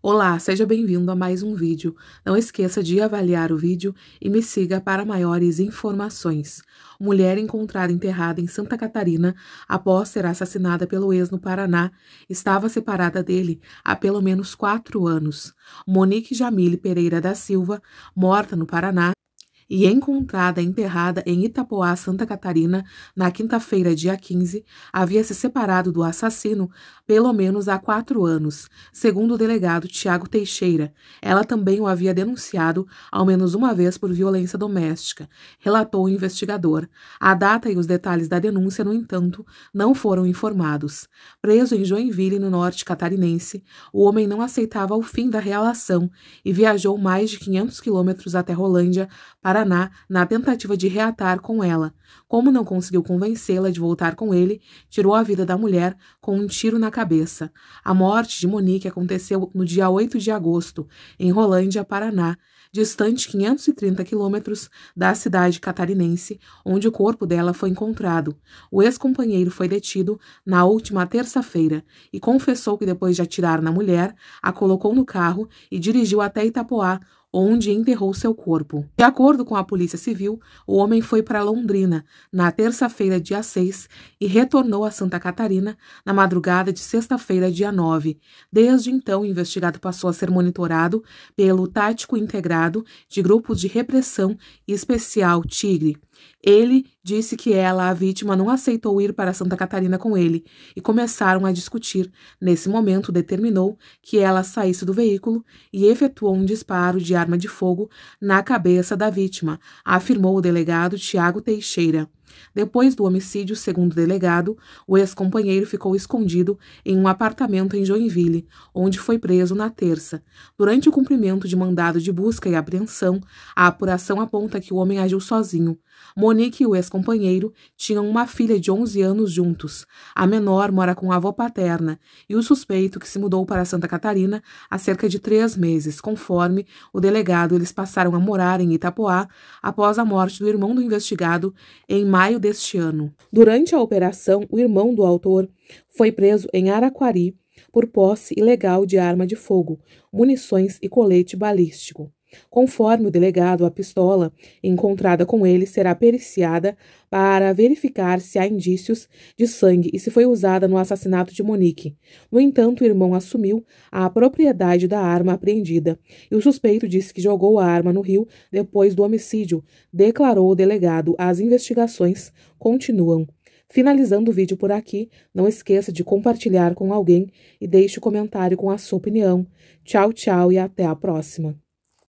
Olá, seja bem-vindo a mais um vídeo. Não esqueça de avaliar o vídeo e me siga para maiores informações. Mulher encontrada enterrada em Santa Catarina após ser assassinada pelo ex no Paraná estava separada dele há pelo menos quatro anos. Monique Jamile Pereira da Silva, morta no Paraná, e encontrada enterrada em Itapoá, Santa Catarina, na quinta-feira, dia 15, havia se separado do assassino pelo menos há quatro anos, segundo o delegado Tiago Teixeira. Ela também o havia denunciado ao menos uma vez por violência doméstica, relatou o investigador. A data e os detalhes da denúncia, no entanto, não foram informados. Preso em Joinville, no norte catarinense, o homem não aceitava o fim da relação e viajou mais de 500 quilômetros até Rolândia para Paraná na tentativa de reatar com ela. Como não conseguiu convencê-la de voltar com ele, tirou a vida da mulher com um tiro na cabeça. A morte de Monique aconteceu no dia 8 de agosto, em Rolândia, Paraná, distante 530 quilômetros da cidade catarinense, onde o corpo dela foi encontrado. O ex-companheiro foi detido na última terça-feira e confessou que depois de atirar na mulher, a colocou no carro e dirigiu até Itapoá, onde enterrou seu corpo. De acordo com a Polícia Civil, o homem foi para Londrina na terça-feira, dia 6, e retornou a Santa Catarina na madrugada de sexta-feira, dia 9. Desde então, o investigado passou a ser monitorado pelo Tático Integrado de Grupos de Repressão Especial Tigre. Ele disse que ela, a vítima, não aceitou ir para Santa Catarina com ele e começaram a discutir. Nesse momento, determinou que ela saísse do veículo e efetuou um disparo de arma de fogo na cabeça da vítima, afirmou o delegado Tiago Teixeira. Depois do homicídio, segundo o delegado, o ex-companheiro ficou escondido em um apartamento em Joinville, onde foi preso na terça. Durante o cumprimento de mandado de busca e apreensão, a apuração aponta que o homem agiu sozinho. Monique e o ex-companheiro tinham uma filha de 11 anos juntos. A menor mora com a avó paterna e o suspeito, que se mudou para Santa Catarina há cerca de três meses, conforme o delegado, eles passaram a morar em Itapoá após a morte do irmão do investigado em maio deste ano. Durante a operação, o irmão do autor foi preso em Araquari por posse ilegal de arma de fogo, munições e colete balístico. Conforme o delegado, a pistola encontrada com ele será periciada para verificar se há indícios de sangue e se foi usada no assassinato de Monique. No entanto, o irmão assumiu a propriedade da arma apreendida e o suspeito disse que jogou a arma no rio depois do homicídio, declarou o delegado. As investigações continuam. Finalizando o vídeo por aqui, não esqueça de compartilhar com alguém e deixe o um comentário com a sua opinião. Tchau, tchau e até a próxima!